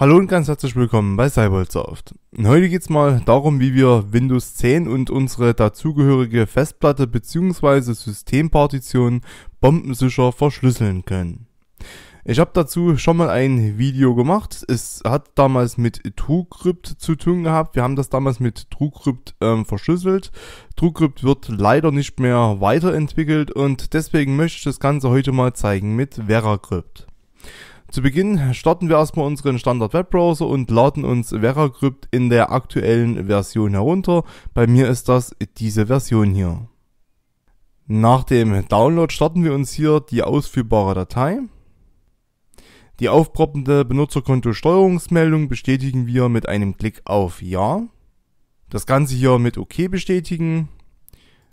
Hallo und ganz herzlich willkommen bei Cybersoft. Heute geht's mal darum, wie wir Windows 10 und unsere dazugehörige Festplatte bzw. Systempartition bombensicher verschlüsseln können. Ich habe dazu schon mal ein Video gemacht. Es hat damals mit TrueCrypt zu tun gehabt. Wir haben das damals mit TrueCrypt ähm, verschlüsselt. TrueCrypt wird leider nicht mehr weiterentwickelt und deswegen möchte ich das Ganze heute mal zeigen mit VeraCrypt. Zu Beginn starten wir erstmal unseren Standard Webbrowser und laden uns VeraCrypt in der aktuellen Version herunter. Bei mir ist das diese Version hier. Nach dem Download starten wir uns hier die ausführbare Datei. Die aufproppende Benutzerkonto-Steuerungsmeldung bestätigen wir mit einem Klick auf Ja. Das Ganze hier mit OK bestätigen.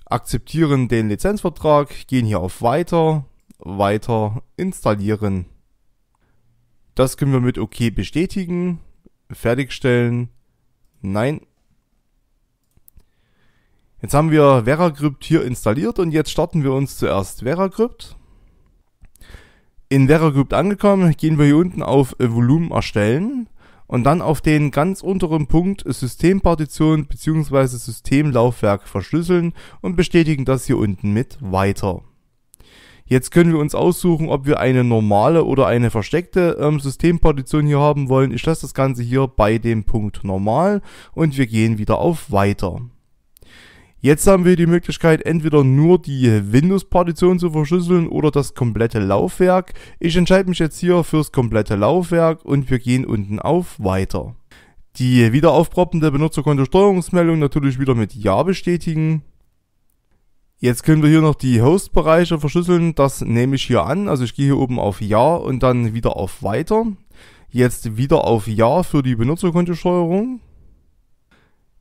Akzeptieren den Lizenzvertrag, gehen hier auf Weiter, Weiter, Installieren das können wir mit OK bestätigen. Fertigstellen. Nein. Jetzt haben wir VeraCrypt hier installiert und jetzt starten wir uns zuerst VeraCrypt. In VeraCrypt angekommen, gehen wir hier unten auf Volumen erstellen und dann auf den ganz unteren Punkt Systempartition bzw. Systemlaufwerk verschlüsseln und bestätigen das hier unten mit weiter. Jetzt können wir uns aussuchen, ob wir eine normale oder eine versteckte ähm, Systempartition hier haben wollen. Ich lasse das Ganze hier bei dem Punkt normal und wir gehen wieder auf weiter. Jetzt haben wir die Möglichkeit, entweder nur die Windows-Partition zu verschlüsseln oder das komplette Laufwerk. Ich entscheide mich jetzt hier fürs komplette Laufwerk und wir gehen unten auf Weiter. Die wiederaufproppende Benutzerkonto-Steuerungsmeldung natürlich wieder mit Ja bestätigen. Jetzt können wir hier noch die Host-Bereiche verschlüsseln. Das nehme ich hier an. Also ich gehe hier oben auf Ja und dann wieder auf Weiter. Jetzt wieder auf Ja für die Benutzerkontosteuerung.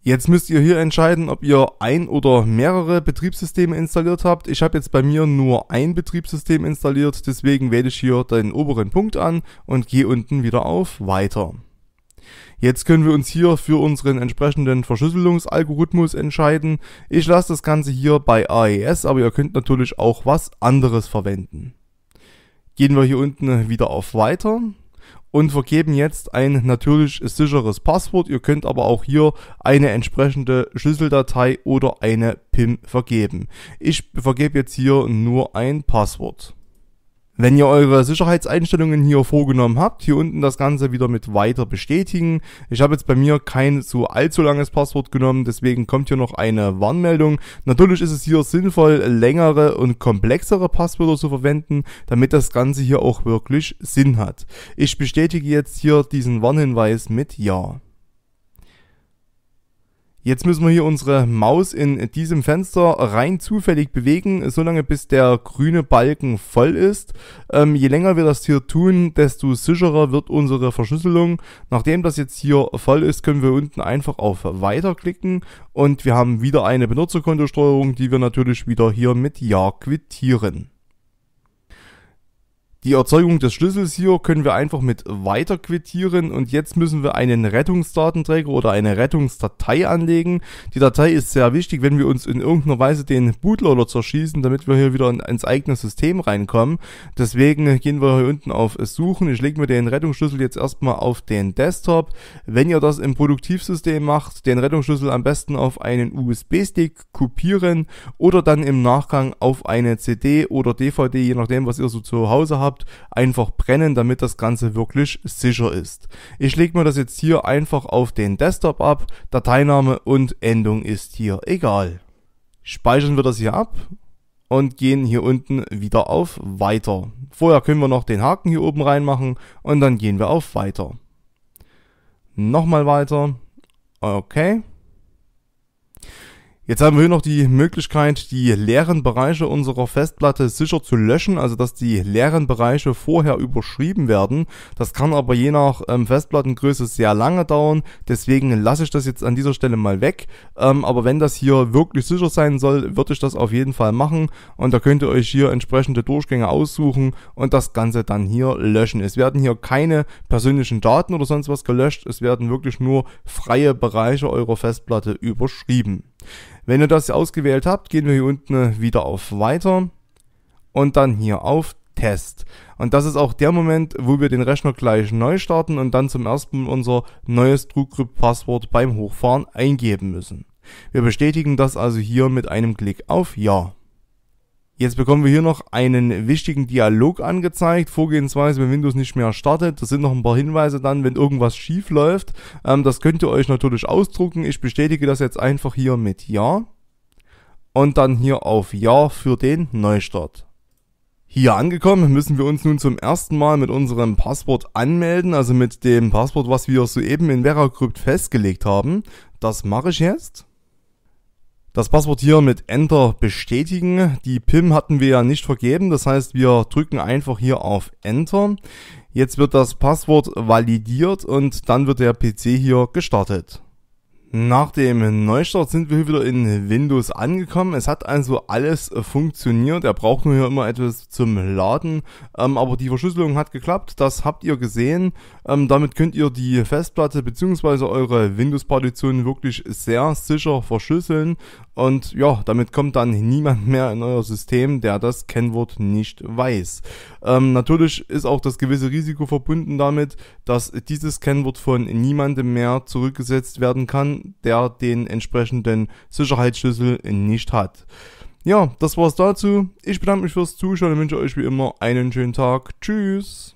Jetzt müsst ihr hier entscheiden, ob ihr ein oder mehrere Betriebssysteme installiert habt. Ich habe jetzt bei mir nur ein Betriebssystem installiert, deswegen wähle ich hier den oberen Punkt an und gehe unten wieder auf Weiter. Jetzt können wir uns hier für unseren entsprechenden Verschlüsselungsalgorithmus entscheiden. Ich lasse das Ganze hier bei AES, aber ihr könnt natürlich auch was anderes verwenden. Gehen wir hier unten wieder auf Weiter und vergeben jetzt ein natürlich sicheres Passwort. Ihr könnt aber auch hier eine entsprechende Schlüsseldatei oder eine PIM vergeben. Ich vergebe jetzt hier nur ein Passwort. Wenn ihr eure Sicherheitseinstellungen hier vorgenommen habt, hier unten das Ganze wieder mit weiter bestätigen. Ich habe jetzt bei mir kein so allzu langes Passwort genommen, deswegen kommt hier noch eine Warnmeldung. Natürlich ist es hier sinnvoll, längere und komplexere Passwörter zu verwenden, damit das Ganze hier auch wirklich Sinn hat. Ich bestätige jetzt hier diesen Warnhinweis mit Ja. Jetzt müssen wir hier unsere Maus in diesem Fenster rein zufällig bewegen, solange bis der grüne Balken voll ist. Ähm, je länger wir das hier tun, desto sicherer wird unsere Verschlüsselung. Nachdem das jetzt hier voll ist, können wir unten einfach auf Weiter klicken und wir haben wieder eine Benutzerkontosteuerung, die wir natürlich wieder hier mit Ja quittieren. Die Erzeugung des Schlüssels hier können wir einfach mit weiter quittieren und jetzt müssen wir einen Rettungsdatenträger oder eine Rettungsdatei anlegen. Die Datei ist sehr wichtig, wenn wir uns in irgendeiner Weise den Bootloader zerschießen, damit wir hier wieder ins eigene System reinkommen. Deswegen gehen wir hier unten auf Suchen. Ich lege mir den Rettungsschlüssel jetzt erstmal auf den Desktop. Wenn ihr das im Produktivsystem macht, den Rettungsschlüssel am besten auf einen USB-Stick kopieren oder dann im Nachgang auf eine CD oder DVD, je nachdem, was ihr so zu Hause habt habt, einfach brennen, damit das Ganze wirklich sicher ist. Ich lege mir das jetzt hier einfach auf den Desktop ab, Dateiname und Endung ist hier egal. Speichern wir das hier ab und gehen hier unten wieder auf Weiter. Vorher können wir noch den Haken hier oben reinmachen und dann gehen wir auf Weiter. Nochmal weiter. Okay. Jetzt haben wir hier noch die Möglichkeit, die leeren Bereiche unserer Festplatte sicher zu löschen, also dass die leeren Bereiche vorher überschrieben werden. Das kann aber je nach ähm, Festplattengröße sehr lange dauern, deswegen lasse ich das jetzt an dieser Stelle mal weg. Ähm, aber wenn das hier wirklich sicher sein soll, würde ich das auf jeden Fall machen und da könnt ihr euch hier entsprechende Durchgänge aussuchen und das Ganze dann hier löschen. Es werden hier keine persönlichen Daten oder sonst was gelöscht, es werden wirklich nur freie Bereiche eurer Festplatte überschrieben. Wenn ihr das ausgewählt habt, gehen wir hier unten wieder auf Weiter und dann hier auf Test. Und das ist auch der Moment, wo wir den Rechner gleich neu starten und dann zum ersten Mal unser neues TrueCrypt-Passwort beim Hochfahren eingeben müssen. Wir bestätigen das also hier mit einem Klick auf Ja. Jetzt bekommen wir hier noch einen wichtigen Dialog angezeigt. Vorgehensweise, wenn Windows nicht mehr startet. Das sind noch ein paar Hinweise dann, wenn irgendwas schief läuft. Ähm, das könnt ihr euch natürlich ausdrucken. Ich bestätige das jetzt einfach hier mit Ja. Und dann hier auf Ja für den Neustart. Hier angekommen müssen wir uns nun zum ersten Mal mit unserem Passwort anmelden, also mit dem Passwort, was wir soeben in VeraCrypt festgelegt haben. Das mache ich jetzt. Das Passwort hier mit Enter bestätigen. Die PIM hatten wir ja nicht vergeben, das heißt wir drücken einfach hier auf Enter. Jetzt wird das Passwort validiert und dann wird der PC hier gestartet. Nach dem Neustart sind wir wieder in Windows angekommen. Es hat also alles äh, funktioniert. Er braucht nur hier immer etwas zum Laden. Ähm, aber die Verschlüsselung hat geklappt. Das habt ihr gesehen. Ähm, damit könnt ihr die Festplatte bzw. eure Windows-Partition wirklich sehr sicher verschlüsseln. Und ja, damit kommt dann niemand mehr in euer System, der das Kennwort nicht weiß. Ähm, natürlich ist auch das gewisse Risiko verbunden damit, dass dieses Kennwort von niemandem mehr zurückgesetzt werden kann der den entsprechenden Sicherheitsschlüssel nicht hat. Ja, das war's dazu. Ich bedanke mich fürs Zuschauen und wünsche euch wie immer einen schönen Tag. Tschüss!